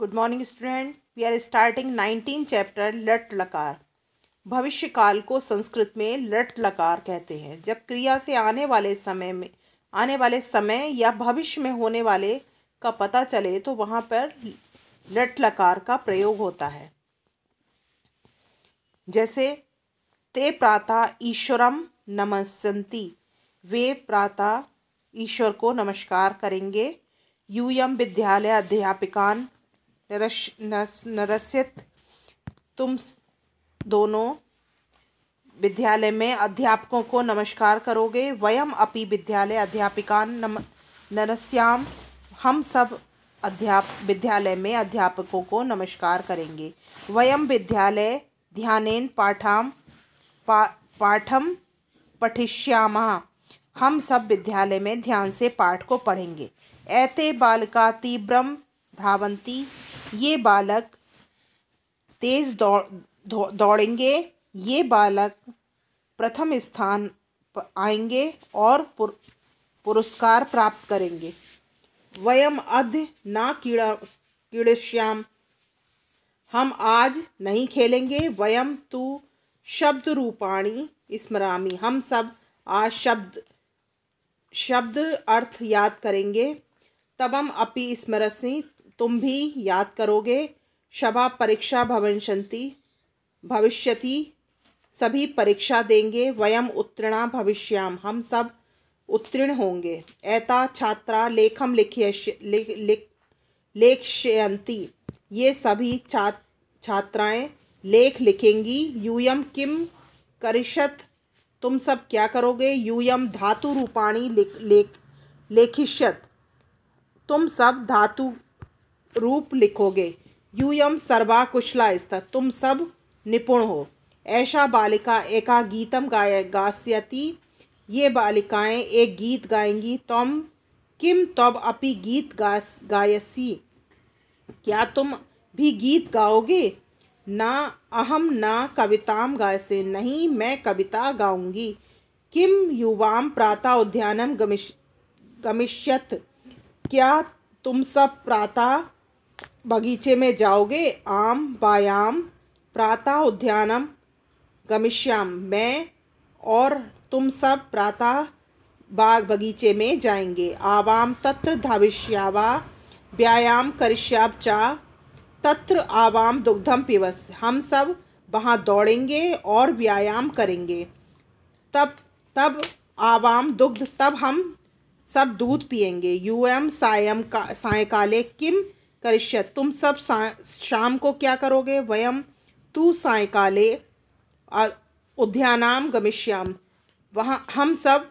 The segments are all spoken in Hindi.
good morning student we are starting nineteen chapter लट लकार भविष्य काल को संस्कृत में लट लकार कहते हैं जब क्रिया से आने वाले समय में आने वाले समय या भविष्य में होने वाले का पता चले तो वहाँ पर लट लकार का प्रयोग होता है जैसे ते प्रातः ईश्वरम नमस्यंती वे प्रातः ईश्वर को नमस्कार करेंगे यूयम विद्यालय अध्यापिकान नरश नस नरसित तुम दोनों विद्यालय में अध्यापकों को नमस्कार करोगे वयम अपि विद्यालय अध्यापिकान नम नरस्याम हम सब अध्याप विद्यालय में अध्यापकों को नमस्कार करेंगे वयम विद्यालय ध्यानेन पाठाम पा पाठम पठिष्याम हम सब विद्यालय में ध्यान से पाठ को पढ़ेंगे ऐते बालिका तीव्रम धावंती ये बालक तेज़ दौड़ दौड़ेंगे ये बालक प्रथम स्थान आएंगे और पुर, पुरस्कार प्राप्त करेंगे वयम अध ना कीड़ा कीड़श्याम हम आज नहीं खेलेंगे वयम तु शब्द रूपाणी स्मरामी हम सब आज शब्द शब्द अर्थ याद करेंगे तबम अपि स्मरसी तुम भी याद करोगे शबा परीक्षा भवनशंति भविष्यति सभी परीक्षा देंगे वयम उत्तीर्णा भविष्याम हम सब उत्तीर्ण होंगे ऐता छात्रा लेखम लिखिय लिख ये सभी छा छात्राएं लेख लिखेंगी यूयम किम करिषत तुम सब क्या करोगे यूयम धातु रूपाणी लेख लेख लेखिष्यत तुम सब धातु रूप लिखोगे यूयम सर्वा कुशला स्थ तुम सब निपुण हो ऐसा बालिका एका गीतम गाय गास्यति ये बालिकाएं एक गीत गाएंगी तम किम तब अपि गीत गास गायसी क्या तुम भी गीत गाओगे ना अहम ना कविताम गायसे नहीं मैं कविता गाऊंगी किम युवाम प्रातः उद्यानम गमिष गमिष्यत क्या तुम सब प्रातः बगीचे में जाओगे आम बायाम प्रातः उद्यानम गमिष्याम मैं और तुम सब प्रातः बाग बगीचे में जाएंगे आवाम तत्र धाविष्यावा व्यायाम करिष्याब चा तत्र आवाम दुग्धम पिवस हम सब वहाँ दौड़ेंगे और व्यायाम करेंगे तब तब आवाम दुग्ध तब हम सब दूध पियेंगे यूएम सायम का सायकाले किम करिष्य तुम सब शाम को क्या करोगे वयम तू सायकाले उद्यानाम गमिष्याम वहाँ हम सब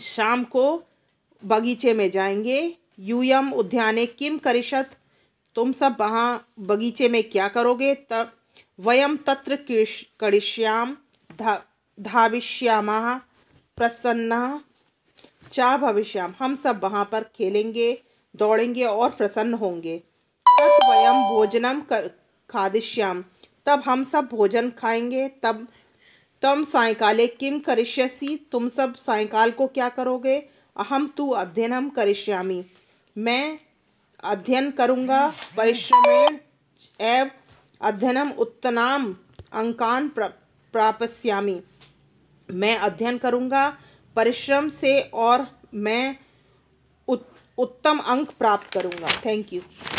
शाम को बगीचे में जाएंगे यूयम उद्याने किम करिषत तुम सब वहाँ बगीचे में क्या करोगे तब वयम तत्र करिष्याम धा धाविष्यामा प्रसन्ना चा भविष्याम हम सब वहाँ पर खेलेंगे दौड़ेंगे और प्रसन्न होंगे तत्वयम भोजनम कर खादिश्याम तब हम सब भोजन खाएंगे तब तम सायकाले किम करिष्यसी तुम सब सायकाल को क्या करोगे अहम तू अध्ययनम करिष्यामी मैं अध्ययन करूँगा परिश्रमेण एव अध्ययनम उत्तनाम अंकान प्राप्स्यामी मैं अध्ययन करूँगा परिश्रम से और मैं उत्तम अंक प्राप्त करूँगा थैंक यू